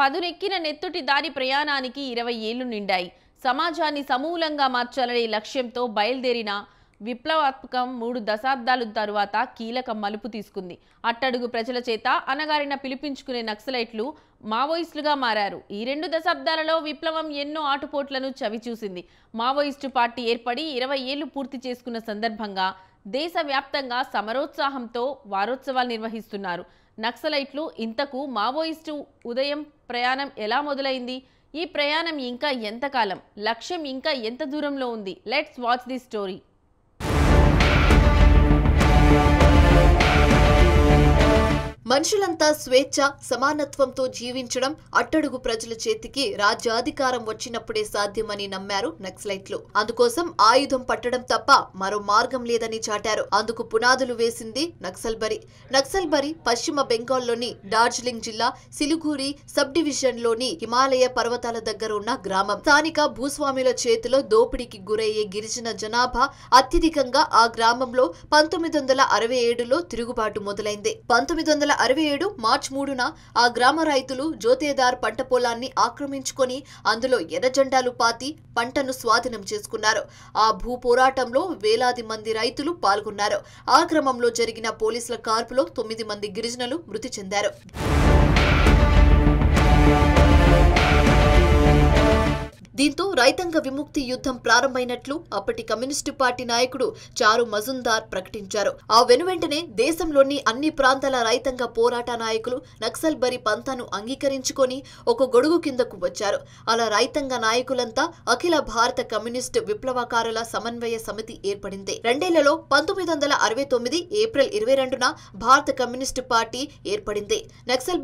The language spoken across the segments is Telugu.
పదునెక్కిన నెత్తుటి దారి ప్రయాణానికి ఇరవై ఏళ్లు నిండాయి సమాజాన్ని సమూలంగా మార్చాలనే లక్ష్యంతో బయలుదేరిన విప్లవాత్మకం మూడు దశాబ్దాలు తరువాత కీలక మలుపు తీసుకుంది అట్టడుగు ప్రజల చేత అనగారిన పిలిపించుకునే నక్సలైట్లు మావోయిస్టులుగా మారారు ఈ రెండు దశాబ్దాలలో విప్లవం ఎన్నో ఆటుపోట్లను చవిచూసింది మావోయిస్టు పార్టీ ఏర్పడి ఇరవై ఏళ్లు పూర్తి చేసుకున్న సందర్భంగా దేశవ్యాప్తంగా సమరోత్సాహంతో వారోత్సవాలు నిర్వహిస్తున్నారు నక్సలైట్లు ఇంతకు మావోయిస్టు ఉదయం ప్రయాణం ఎలా మొదలైంది ఈ ప్రయాణం ఇంకా ఎంతకాలం లక్ష్యం ఇంకా ఎంత దూరంలో ఉంది లెట్స్ వాచ్ ది స్టోరీ మనుషులంతా స్వేచ్ఛ సమానత్వంతో జీవించడం అట్టడుగు ప్రజల చేతికి రాజ్యాధికారం వచ్చినప్పుడే సాధ్యమని నమ్మారు నక్సలైట్లు అందుకోసం ఆయుధం పట్టడం తప్ప మరో మార్గం లేదని చాటారు అందుకు పునాదులు వేసింది నక్సల్బరి నక్సల్బరి పశ్చిమ బెంగాల్లోని డార్జిలింగ్ జిల్లా సిలిగూరి సబ్ డివిజన్ లోని హిమాలయ పర్వతాల దగ్గర ఉన్న గ్రామం స్థానిక భూస్వాముల చేతిలో దోపిడీకి గురయ్యే గిరిజన జనాభా అత్యధికంగా ఆ గ్రామంలో పంతొమ్మిది వందల అరవై ఏడులో తిరుగుబాటు మొదలైంది పంతొమ్మిది వందల అరవై ఏడు మార్చి మూడున ఆ గ్రామ రైతులు జ్యోతేదార్ పంట పొలాన్ని ఆక్రమించుకొని అందులో ఎర్రజెండాలు పాతి పంటను స్వాధీనం చేసుకున్నారు ఆ భూ పోరాటంలో వేలాది మంది రైతులు పాల్గొన్నారు ఆ క్రమంలో జరిగిన పోలీసుల కార్పులో తొమ్మిది మంది గిరిజనులు మృతి చెందారు దీంతో రైతాంగ విముక్తి యుద్ధం ప్రారంభమైనట్లు అప్పటి కమ్యూనిస్టు పార్టీ నాయకుడు చారు మజుందార్ ప్రకటించారు ఆ వెనువెంటనే దేశంలోని అన్ని ప్రాంతాల రైతాంగ పోరాట నాయకులు నక్సల్ బరి పంతాను అంగీకరించుకొని ఒక గొడుగు కిందకు వచ్చారు అలా రైతాంగ నాయకులంతా అఖిల భారత కమ్యూనిస్టు విప్లవకారుల సమన్వయ సమితి ఏర్పడింది రెండేళ్లలో పంతొమ్మిది వందల అరవై తొమ్మిది ఏప్రిల్ ఇరవై రెండున భారత కమ్యూనిస్టు పార్టీ ఏర్పడింది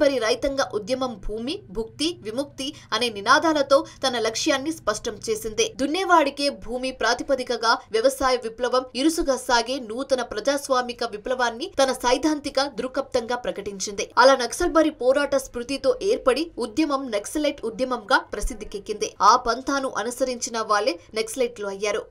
బరి రైతాంగ ఉద్యమం భూమి భుక్తి విముక్తి అనే నినాదాలతో తన లక్ష్యాన్ని విషయాన్ని స్పష్టం చేసింది దున్నేవాడికే భూమి ప్రాతిపదికగా వ్యవసాయ విప్లవం ఇరుసుగా సాగే నూతన ప్రజాస్వామిక విప్లవాన్ని తన సైద్ధాంతిక దృక్పథంగా ప్రకటించింది అలా నక్సల్బరి పోరాట స్మృతితో ఏర్పడి ఉద్యమం నక్సలైట్ ఉద్యమంగా ప్రసిద్ధికెక్కింది ఆ పంథాను అనుసరించిన వాళ్లే నక్సలైట్లు అయ్యారు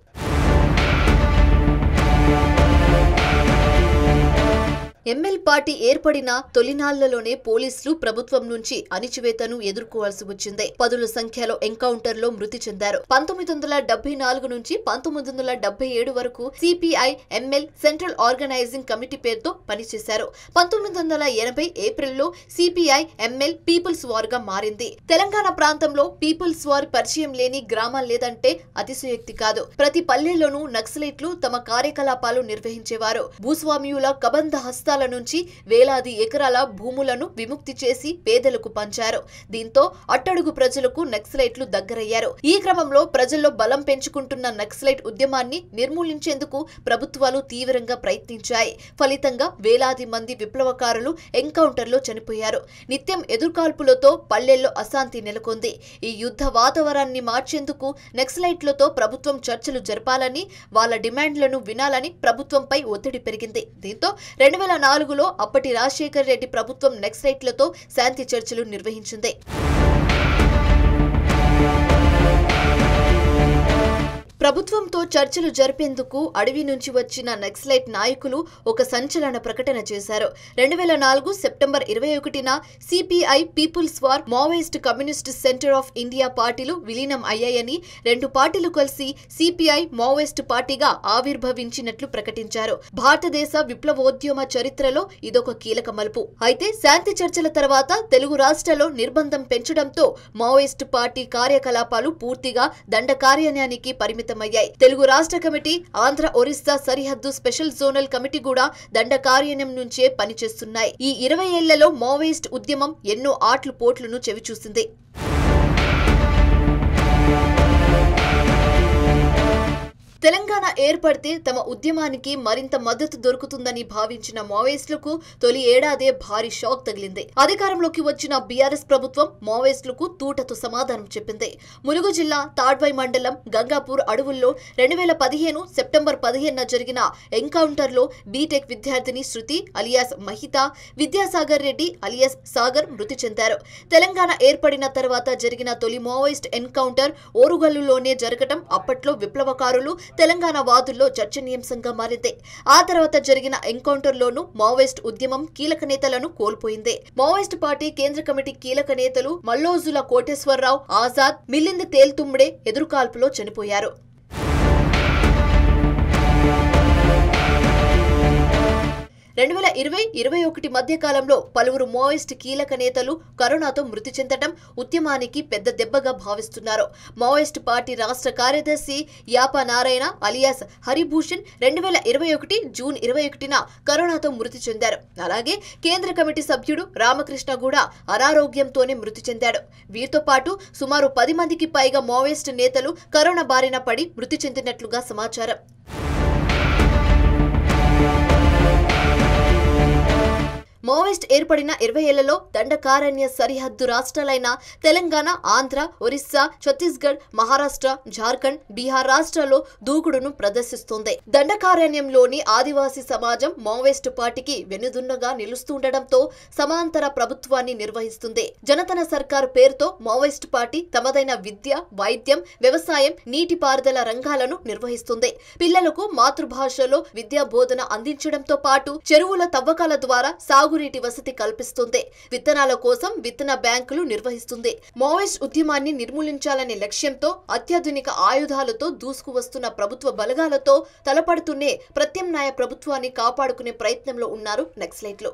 ఎంఎల్ పార్టీ ఏర్పడిన తొలినాళ్లలోనే పోలీసులు ప్రభుత్వం నుంచి అణిచివేతను ఎదుర్కోవాల్సి వచ్చింది పదుల సంఖ్యలో ఎన్కౌంటర్లో మృతి చెందారు పంతొమ్మిది వందల డెబ్బై నాలుగు నుంచి పంతొమ్మిది వందల డెబ్బై ఏడు వరకు CPI ML central organising committee పేరుతో పనిచేశారు పంతొమ్మిది వందల ఎనభై ఏప్రిల్లో సిపిఐ ఎంఎల్ పీపుల్స్ వార్ గా మారింది తెలంగాణ ప్రాంతంలో పీపుల్స్ వార్ పరిచయం లేని గ్రామం లేదంటే అతిశయోక్తి కాదు ప్రతి పల్లెలోనూ నక్సలైట్లు తమ కార్యకలాపాలు నిర్వహించేవారు భూస్వామ్యుల కబంధ హస్తాలు చట్టాల నుంచి వేలాది ఎకరాల భూములను విముక్తి చేసి పేదలకు పంచారు దీంతో అట్టడుగు ప్రజలకు నక్సలైట్లు దగ్గరయ్యారు ఈ క్రమంలో ప్రజల్లో బలం పెంచుకుంటున్న నక్సలైట్ ఉద్యమాన్ని నిర్మూలించేందుకు ప్రభుత్వాలు తీవ్రంగా ప్రయత్నించాయి ఫలితంగా వేలాది మంది విప్లవకారులు ఎన్కౌంటర్లో చనిపోయారు నిత్యం ఎదుర్కాల్పులతో పల్లెల్లో అశాంతి నెలకొంది ఈ యుద్ధ వాతావరణాన్ని మార్చేందుకు నక్సలైట్లతో ప్రభుత్వం చర్చలు జరపాలని వాళ్ళ డిమాండ్లను వినాలని ప్రభుత్వంపై ఒత్తిడి పెరిగింది దీంతో రెండు వేల నాలుగులో అప్పటి రాజశేఖర్ రెడ్డి ప్రభుత్వం నక్సలైట్లతో శాంతి చర్చలు నిర్వహించింది ప్రభుత్వంతో చర్చలు జరిపేందుకు అడవి నుంచి వచ్చిన నక్సలైట్ నాయకులు ఒక సంచలన ప్రకటన చేశారు రెండు వేల నాలుగు సెప్టెంబర్ ఇరవై ఒకటిన CPI People's War Maoist Communist Centre of India పార్టీలు విలీనం అయ్యాయని రెండు పార్టీలు కలిసి సిపిఐ మావోయిస్ట్ పార్టీగా ఆవిర్భవించినట్లు ప్రకటించారు భారతదేశ విప్లవోద్యమ చరిత్రలో ఇదొక కీలక మలుపు అయితే శాంతి చర్చల తర్వాత తెలుగు రాష్ట్రాల్లో నిర్బంధం పెంచడంతో మావోయిస్ట్ పార్టీ కార్యకలాపాలు పూర్తిగా దండ దండకార్యానికి పరిమితం అంకితమయ్యాయి తెలుగు రాష్ట్ర కమిటీ ఆంధ్ర ఒరిస్సా సరిహద్దు స్పెషల్ జోనల్ కమిటీ కూడా దండ కార్యాలయం నుంచే పనిచేస్తున్నాయి ఈ ఇరవై ఏళ్లలో మావోయిస్ట్ ఉద్యమం ఎన్నో ఆట్లు పోట్లను చెవిచూసింది తెలంగాణ ఏర్పడితే తమ ఉద్యమానికి మరింత మద్దతు దొరుకుతుందని భావించిన మావోయిస్టులకు తొలి ఏడాదే భారీ షాక్ తగిలింది అధికారంలోకి వచ్చిన బీఆర్ఎస్ ప్రభుత్వం మావోయిస్టులకు తూటతో సమాధానం చెప్పింది ములుగు జిల్లా తాడ్వై మండలం గంగాపూర్ అడవుల్లో రెండు వేల పదిహేను సెప్టెంబర్ పదిహేనున జరిగిన ఎన్కౌంటర్లో బీటెక్ విద్యార్థిని శృతి అలియాస్ మహిత విద్యాసాగర్ రెడ్డి అలియాస్ సాగర్ మృతి చెందారు తెలంగాణ ఏర్పడిన తర్వాత జరిగిన తొలి మావోయిస్ట్ ఎన్కౌంటర్ ఓరుగల్లులోనే జరగటం అప్పట్లో విప్లవకారులు తెలంగాణ వాదుల్లో చర్చనీయాంశంగా మారింది ఆ తర్వాత జరిగిన లోను మావోయిస్ట్ ఉద్యమం కీలక నేతలను కోల్పోయింది మావోయిస్ట్ పార్టీ కేంద్ర కమిటీ కీలక నేతలు మల్లోజుల కోటేశ్వరరావు ఆజాద్ మిలింద్ తేల్తుమ్ముడే ఎదురుకాల్పులో చనిపోయారు రెండు వేల ఇరవై ఇరవై ఒకటి మధ్య కాలంలో పలువురు మావోయిస్ట్ కీలక నేతలు కరోనాతో మృతి చెందడం ఉద్యమానికి పెద్ద దెబ్బగా భావిస్తున్నారు మావోయిస్ట్ పార్టీ రాష్ట్ర కార్యదర్శి యాపా నారాయణ అలియాస్ హరిభూషణ్ రెండు వేల ఇరవై ఒకటి జూన్ ఇరవై ఒకటిన కరోనాతో మృతి చెందారు అలాగే కేంద్ర కమిటీ సభ్యుడు రామకృష్ణ కూడా అనారోగ్యంతోనే మృతి చెందాడు వీరితో పాటు సుమారు పది మందికి పైగా మావోయిస్ట్ నేతలు కరోనా బారిన పడి మృతి చెందినట్లుగా సమాచారం మావోయిస్ట్ ఏర్పడిన ఇరవై ఏళ్లలో దండకారణ్య సరిహద్దు రాష్ట్రాలైన తెలంగాణ ఆంధ్ర ఒరిస్సా ఛత్తీస్గఢ్ మహారాష్ట్ర జార్ఖండ్ బీహార్ రాష్ట్రాల్లో దూకుడును ప్రదర్శిస్తోంది దండకారణ్యంలోని ఆదివాసీ సమాజం మావోయిస్ట్ పార్టీకి వెనుదున్నగా నిలుస్తుండటంతో సమాంతర ప్రభుత్వాన్ని నిర్వహిస్తుంది జనతన సర్కార్ పేరుతో మావోయిస్ట్ పార్టీ తమదైన విద్య వైద్యం వ్యవసాయం నీటిపారుదల రంగాలను నిర్వహిస్తుంది పిల్లలకు మాతృభాషలో విద్యా బోధన అందించడంతో పాటు చెరువుల తవ్వకాల ద్వారా సాగు తాగునీటి వసతి కల్పిస్తుంది విత్తనాల కోసం విత్తన బ్యాంకులు నిర్వహిస్తుంది మావోయిస్ట్ ఉద్యమాన్ని నిర్మూలించాలనే లక్ష్యంతో అత్యాధునిక ఆయుధాలతో దూసుకువస్తున్న ప్రభుత్వ బలగాలతో తలపడుతూనే ప్రత్యామ్నాయ ప్రభుత్వాన్ని కాపాడుకునే ప్రయత్నంలో ఉన్నారు నక్సలైట్లు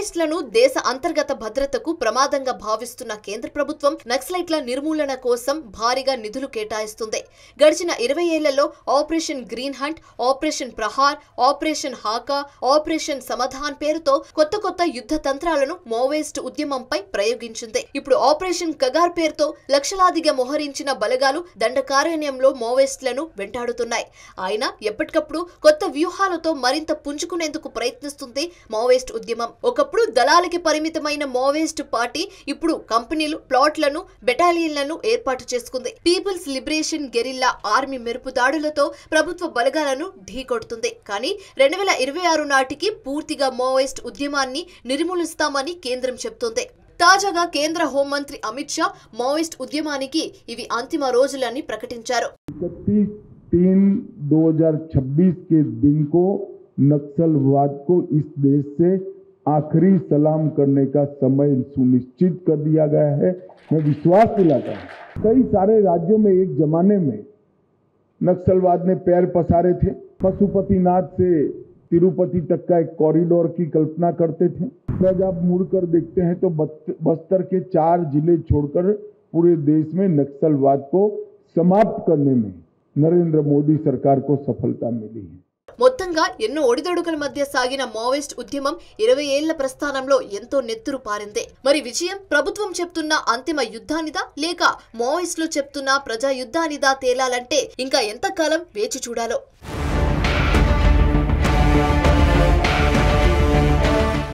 మావోయిస్టులను దేశ అంతర్గత భద్రతకు ప్రమాదంగా భావిస్తున్న కేంద్ర ప్రభుత్వం నక్సలైట్ల నిర్మూలన కోసం భారీగా నిధులు కేటాయిస్తుంది గడిచిన ఇరవై ఏళ్లలో operation green hunt operation Prahar operation హాకా ఆపరేషన్ సమాధాన్ పేరుతో కొత్త కొత్త యుద్ధ తంత్రాలను మావోయిస్ట్ ఉద్యమంపై ప్రయోగించింది ఇప్పుడు ఆపరేషన్ కగార్ పేరుతో లక్షలాదిగా మోహరించిన బలగాలు దండకారణ్యంలో మావోయిస్టులను వెంటాడుతున్నాయి ఆయన ఎప్పటికప్పుడు కొత్త వ్యూహాలతో మరింత పుంజుకునేందుకు ప్రయత్నిస్తుంది మావోయిస్ట్ ఉద్యమం ఒక ఒకప్పుడు దళాలకి పరిమితమైన మావోయిస్ట్ పార్టీ ఇప్పుడు కంపెనీలు ప్లాట్లను బెటాలియన్లను ఏర్పాటు చేసుకుంది పీపుల్స్ లిబరేషన్ గెరిల్లా ఆర్మీ మెరుపు దాడులతో ప్రభుత్వ బలగాలను ఢీకొడుతుంది కానీ రెండు వేల ఇరవై ఆరు నాటికి పూర్తిగా మావోయిస్ట్ ఉద్యమాన్ని నిర్మూలిస్తామని కేంద్రం చెబుతోంది తాజాగా కేంద్ర హోంమంత్రి అమిత్ షా మావోయిస్ట్ ఉద్యమానికి ఇవి అంతిమ రోజులని ప్రకటించారు तीन 2026 के दिन को आखिरी सलाम करने का समय सुनिश्चित कर दिया गया है मैं विश्वास दिलाता हूँ कई सारे राज्यों में एक जमाने में नक्सलवाद ने पैर पसारे थे पशुपतिनाथ से तिरुपति तक का एक कॉरिडोर की कल्पना करते थे आज तो आप मुड़कर देखते हैं तो बस्तर के चार जिले छोड़कर पूरे देश में नक्सलवाद को समाप्त करने में नरेंद्र मोदी सरकार को सफलता मिली है మొత్తంగా ఎన్నో ఒడిదొడుకుల మధ్య సాగిన మావోయిస్ట్ ఉద్యమం ఇరవై ఏళ్ల ప్రస్థానంలో ఎంతో నెత్తురు పారిందే మరి విజయం ప్రభుత్వం చెప్తున్న అంతిమ యుద్ధానిదా లేక మావోయిస్టులు చెప్తున్న ప్రజా యుద్ధానిదా తేలాలంటే ఇంకా ఎంతకాలం వేచి చూడాలో